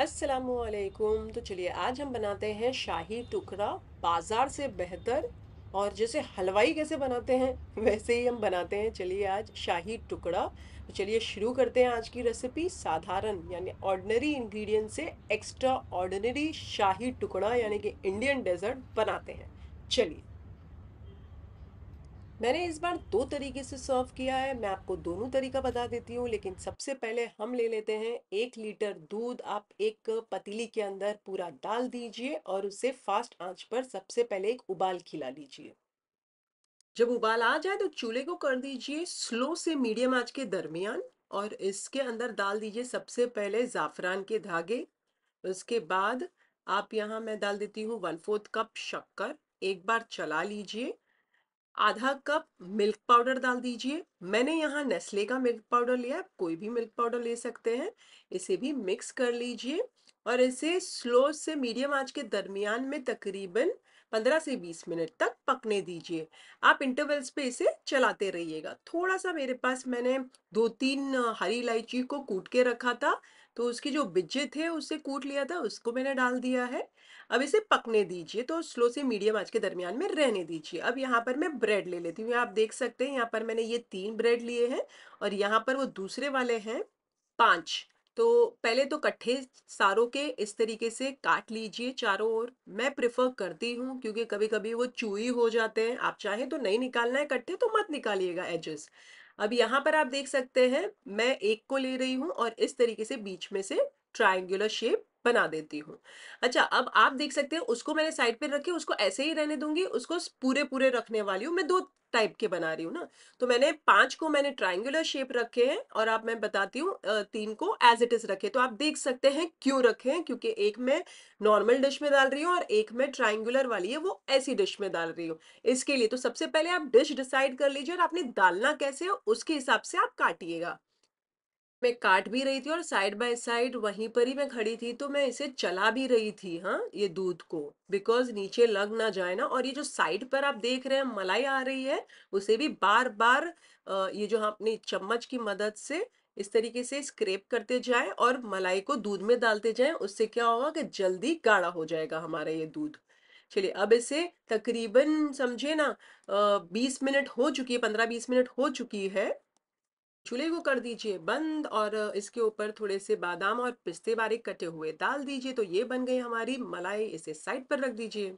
असलकुम तो चलिए आज हम बनाते हैं शाही टुकड़ा बाज़ार से बेहतर और जैसे हलवाई कैसे बनाते हैं वैसे ही हम बनाते हैं चलिए आज शाही टुकड़ा तो चलिए शुरू करते हैं आज की रेसिपी साधारण यानी ऑर्डनरी इंग्रेडिएंट से एक्स्ट्रा ऑर्डनरी शाही टुकड़ा यानी कि इंडियन डेजर्ट बनाते हैं चलिए मैंने इस बार दो तरीके से सर्व किया है मैं आपको दोनों तरीका बता देती हूँ लेकिन सबसे पहले हम ले लेते हैं एक लीटर दूध आप एक पतीली के अंदर पूरा डाल दीजिए और उसे फास्ट आंच पर सबसे पहले एक उबाल खिला लीजिए जब उबाल आ जाए तो चूल्हे को कर दीजिए स्लो से मीडियम आंच के दरमियान और इसके अंदर डाल दीजिए सबसे पहले ज़ाफ़रान के धागे उसके बाद आप यहाँ मैं डाल देती हूँ वन फोर्थ कप शक्कर एक बार चला लीजिए आधा कप मिल्क पाउडर डाल दीजिए मैंने यहाँ नेस्ले का मिल्क पाउडर लिया आप कोई भी मिल्क पाउडर ले सकते हैं इसे भी मिक्स कर लीजिए और इसे स्लो से मीडियम आंच के दरमियान में तकरीबन 15 से 20 मिनट तक पकने दीजिए आप इंटरवल्स पे इसे चलाते रहिएगा थोड़ा सा मेरे पास मैंने दो तीन हरी इलायची को कूट के रखा था तो उसकी जो बिज्जे थे उससे कूट लिया था उसको मैंने डाल दिया है अब इसे पकने दीजिए तो स्लो से मीडियम आज के दरमियान में रहने दीजिए अब यहाँ पर मैं ब्रेड ले लेती हूँ आप देख सकते हैं यहाँ पर मैंने ये तीन ब्रेड लिए हैं और यहाँ पर वो दूसरे वाले हैं पाँच तो पहले तो कट्ठे सारों के इस तरीके से काट लीजिए चारों ओर मैं प्रिफर करती हूँ क्योंकि कभी कभी वो चूई हो जाते हैं आप चाहें तो नहीं निकालना है कट्ठे तो मत निकालिएगा एजेस अब यहाँ पर आप देख सकते हैं मैं एक को ले रही हूँ और इस तरीके से बीच में से ट्राइंगुलर शेप बना देती हूँ अच्छा अब आप देख सकते हैं उसको मैंने साइड पर रखी उसको ऐसे ही रहने दूंगी उसको पूरे पूरे रखने वाली हूँ मैं दो टाइप के बना रही हूँ ना तो मैंने पांच को मैंने ट्राइंगुलर शेप रखे हैं और आप मैं बताती हूँ तीन को एज इट इज रखे तो आप देख सकते हैं क्यों रखे हैं क्योंकि एक मैं नॉर्मल डिश में डाल रही हूँ और एक मैं ट्राइंगुलर वाली है वो ऐसी डिश में डाल रही हूँ इसके लिए तो सबसे पहले आप डिश डिसाइड कर लीजिए और आपने डालना कैसे हो उसके हिसाब से आप काटिएगा मैं काट भी रही थी और साइड बाय साइड वहीं पर ही मैं खड़ी थी तो मैं इसे चला भी रही थी हाँ ये दूध को बिकॉज नीचे लग ना जाए ना और ये जो साइड पर आप देख रहे हैं मलाई आ रही है उसे भी बार बार ये जो हम हाँ अपनी चम्मच की मदद से इस तरीके से स्क्रेप करते जाएं और मलाई को दूध में डालते जाएं उससे क्या होगा कि जल्दी गाढ़ा हो जाएगा हमारा ये दूध चलिए अब इसे तकरीबन समझे ना बीस मिनट हो चुकी है पंद्रह बीस मिनट हो चुकी है चूल्हे को कर दीजिए बंद और इसके ऊपर थोड़े से बादाम और पिस्ते बारीक कटे हुए डाल दीजिए तो ये बन गई हमारी मलाई इसे साइड पर रख दीजिए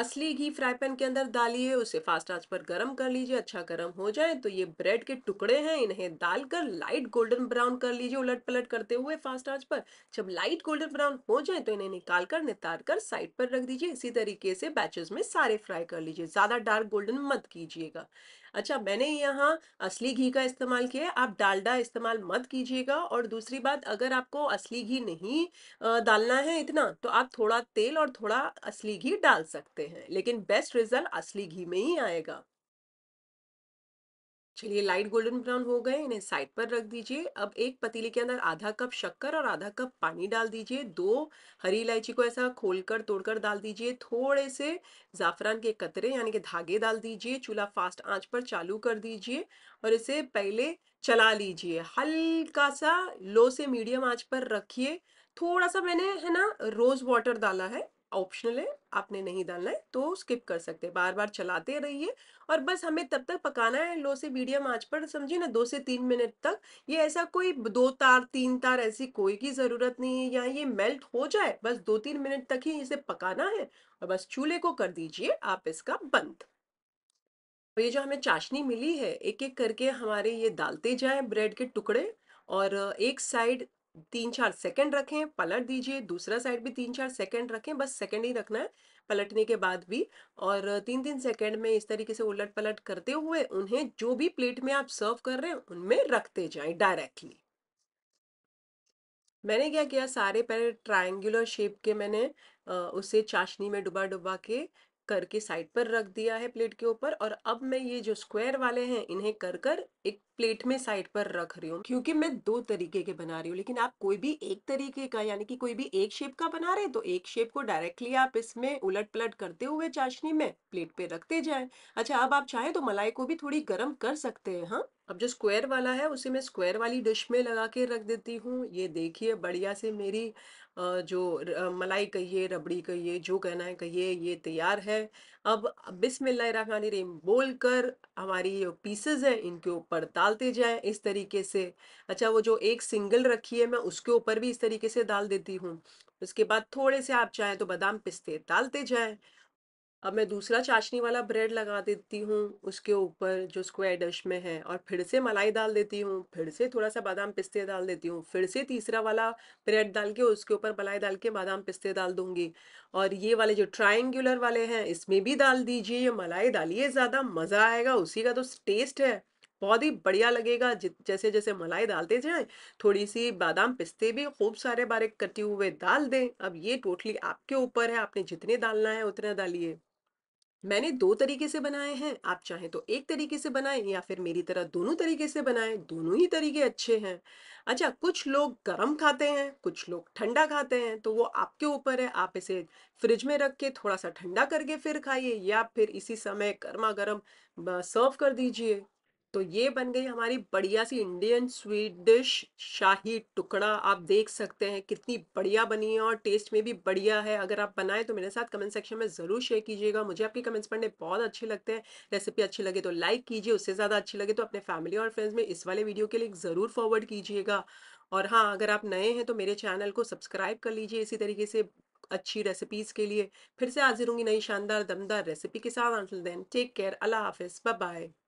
असली घी फ्राई पैन के अंदर डालिए उसे फास्ट आंच पर गरम कर लीजिए अच्छा गरम हो जाए तो ये ब्रेड के टुकड़े हैं इन्हें डालकर लाइट गोल्डन ब्राउन कर लीजिए उलट पलट करते हुए फास्ट आंच पर जब लाइट गोल्डन ब्राउन हो जाए तो इन्हें निकाल कर नितार कर साइड पर रख दीजिए इसी तरीके से बैचेस में सारे फ्राई कर लीजिए ज़्यादा डार्क गोल्डन मत कीजिएगा अच्छा मैंने यहाँ असली घी का इस्तेमाल किया है आप डालडा इस्तेमाल मत कीजिएगा और दूसरी बात अगर आपको असली घी नहीं डालना है इतना तो आप थोड़ा तेल और थोड़ा असली घी डाल सकते हैं हैं लेकिन बेस्ट रिजल्ट असली घी में ही आएगा चलिए लाइट गोल्डन ब्राउन हो गए इन्हें साइड पर रख दीजिए अब एक पतीले के अंदर आधा कप शक्कर और आधा कप पानी डाल दीजिए दो हरी इलायची को ऐसा खोलकर तोड़कर डाल दीजिए थोड़े से ज़ाफरान के कतरे यानी कि धागे डाल दीजिए चूल्हा फास्ट आंच पर चालू कर दीजिए और इसे पहले चला लीजिए हल्का सा लो से मीडियम आंच पर रखिए थोड़ा सा मैंने है ना रोज़ वाटर डाला है ऑप्शनल है आपने नहीं डालना है तो स्किप कर सकते हैं बार बार चलाते रहिए और बस हमें तब तक पकाना है लो से मीडियम आंच पर समझिए ना दो से तीन मिनट तक ये ऐसा कोई दो तार तीन तार ऐसी कोई की ज़रूरत नहीं है या ये मेल्ट हो जाए बस दो तीन मिनट तक ही इसे पकाना है और बस चूल्हे को कर दीजिए आप इसका बंद और ये जो हमें चाशनी मिली है एक एक करके हमारे ये डालते जाए ब्रेड के टुकड़े और एक साइड तीन चार सेकंड रखें पलट दीजिए दूसरा साइड भी तीन चार सेकंड रखें बस सेकंड ही रखना है पलटने के बाद भी और तीन तीन सेकंड में इस तरीके से उलट पलट करते हुए उन्हें जो भी प्लेट में आप सर्व कर रहे हैं उनमें रखते जाएं डायरेक्टली मैंने क्या किया सारे पहले ट्रायंगुलर शेप के मैंने उसे चाशनी में डुबा डुबा के करके साइड पर रख दिया है प्लेट के ऊपर और अब मैं ये जो स्क्वायर वाले हैं इन्हें कर कर एक प्लेट में साइड पर रख रही हूँ क्योंकि मैं दो तरीके के बना रही हूँ लेकिन आप कोई भी एक तरीके का यानी कि कोई भी एक शेप का बना रहे हैं तो एक शेप को डायरेक्टली आप इसमें उलट पलट करते हुए चाशनी में प्लेट पे रखते जाए अच्छा अब आप चाहे तो मलाई को भी थोड़ी गर्म कर सकते हैं हाँ अब जो स्क्वायर वाला है उसे मैं स्क्वायर वाली डिश में लगा के रख देती हूँ ये देखिए बढ़िया से मेरी जो मलाई कहिए रबड़ी कहिए जो कहना है कहिए ये तैयार है अब बिस्मिल्लाहिर्रहमानिर्रहीम बोल कर हमारी जो पीसेज हैं इनके ऊपर डालते जाएं इस तरीके से अच्छा वो जो एक सिंगल रखी है मैं उसके ऊपर भी इस तरीके से डाल देती हूँ उसके बाद थोड़े से आप चाहें तो बादाम पिस्ते डालते जाएँ अब मैं दूसरा चाशनी वाला ब्रेड लगा देती हूँ उसके ऊपर जो स्क्वायर डिश में है और फिर से मलाई डाल देती हूँ फिर से थोड़ा सा बादाम पिस्ते डाल देती हूँ फिर से तीसरा वाला ब्रेड डाल के उसके ऊपर मलाई डाल के बादाम पिस्ते डाल दूंगी और ये वाले जो ट्राइंगुलर वाले हैं इसमें भी डाल दीजिए ये मलाई डालिए ज़्यादा मज़ा आएगा उसी का तो टेस्ट है बहुत ही बढ़िया लगेगा जैसे जैसे मलाई डालते जाए थोड़ी सी बादाम पिस्ते भी खूब सारे बारीक कटे हुए डाल दें अब ये टोटली आपके ऊपर है आपने जितने डालना है उतना डालिए मैंने दो तरीके से बनाए हैं आप चाहें तो एक तरीके से बनाएं या फिर मेरी तरह दोनों तरीके से बनाएं दोनों ही तरीके अच्छे हैं अच्छा कुछ लोग गर्म खाते हैं कुछ लोग ठंडा खाते हैं तो वो आपके ऊपर है आप इसे फ्रिज में रख के थोड़ा सा ठंडा करके फिर खाइए या फिर इसी समय गर्मा गर्म सर्व कर दीजिए तो ये बन गई हमारी बढ़िया सी Indian sweet dish shahi tukda आप देख सकते हैं कितनी बढ़िया बनी है और टेस्ट में भी बढ़िया है अगर आप बनाएं तो मेरे साथ कमेंट सेक्शन में ज़रूर शेयर कीजिएगा मुझे आपके कमेंट्स पढ़ने बहुत अच्छे लगते हैं रेसिपी अच्छी लगे तो लाइक कीजिए उससे ज़्यादा अच्छी लगे तो अपने फैमिली और फ्रेंड्स में इस वाले वीडियो के लिए ज़रूर फॉरवर्ड कीजिएगा और हाँ अगर आप नए हैं तो मेरे चैनल को सब्सक्राइब कर लीजिए इसी तरीके से अच्छी रेसिपीज़ के लिए फिर से हाजिर होंगी नई शानदार दमदार रेसिपी के साथ देन टेक केयर अल्लाह हाफिज़ बाय